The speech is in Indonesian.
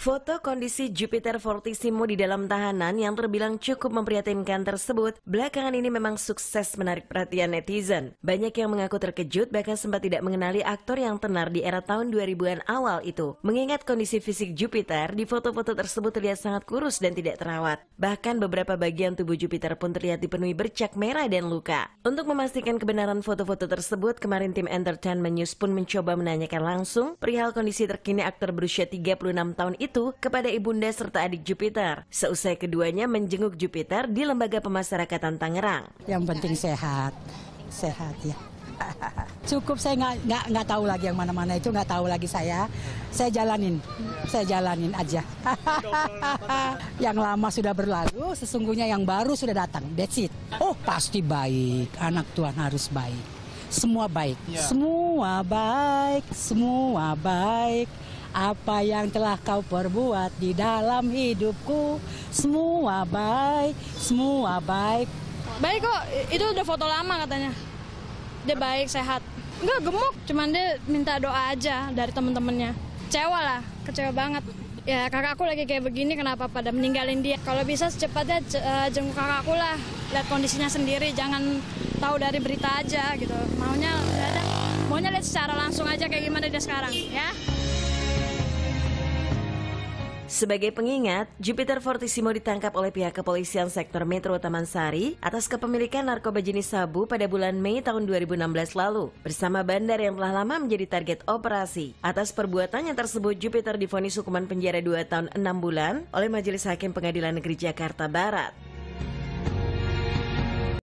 Foto kondisi Jupiter Fortissimo di dalam tahanan yang terbilang cukup memprihatinkan tersebut, belakangan ini memang sukses menarik perhatian netizen. Banyak yang mengaku terkejut bahkan sempat tidak mengenali aktor yang tenar di era tahun 2000-an awal itu. Mengingat kondisi fisik Jupiter, di foto-foto tersebut terlihat sangat kurus dan tidak terawat. Bahkan beberapa bagian tubuh Jupiter pun terlihat dipenuhi bercak merah dan luka. Untuk memastikan kebenaran foto-foto tersebut, kemarin tim Entertainment News pun mencoba menanyakan langsung perihal kondisi terkini aktor berusia 36 tahun itu itu kepada ibunda serta adik Jupiter. Seusai keduanya menjenguk Jupiter di Lembaga Pemasyarakatan Tangerang. Yang penting sehat, sehat ya. Cukup saya nggak nggak nggak tahu lagi yang mana-mana itu nggak tahu lagi saya. Saya jalanin, saya jalanin aja. yang lama sudah berlalu, sesungguhnya yang baru sudah datang. That's it. Oh pasti baik, anak Tuhan harus baik semua baik. Ya. Semua baik, semua baik apa yang telah kau perbuat di dalam hidupku semua baik semua baik baik kok itu udah foto lama katanya dia baik sehat Enggak gemuk cuman dia minta doa aja dari temen-temennya kecewa lah kecewa banget ya kakak aku lagi kayak begini kenapa pada meninggalin dia kalau bisa secepatnya eh, jenguk kakak aku lah lihat kondisinya sendiri jangan tahu dari berita aja gitu maunya maunya lihat secara langsung aja kayak gimana dia sekarang ya sebagai pengingat, Jupiter Fortissimo ditangkap oleh pihak kepolisian sektor Metro Taman Sari atas kepemilikan narkoba jenis sabu pada bulan Mei tahun 2016 lalu bersama bandar yang telah lama menjadi target operasi. Atas perbuatannya tersebut, Jupiter difonis hukuman penjara 2 tahun 6 bulan oleh Majelis Hakim Pengadilan Negeri Jakarta Barat.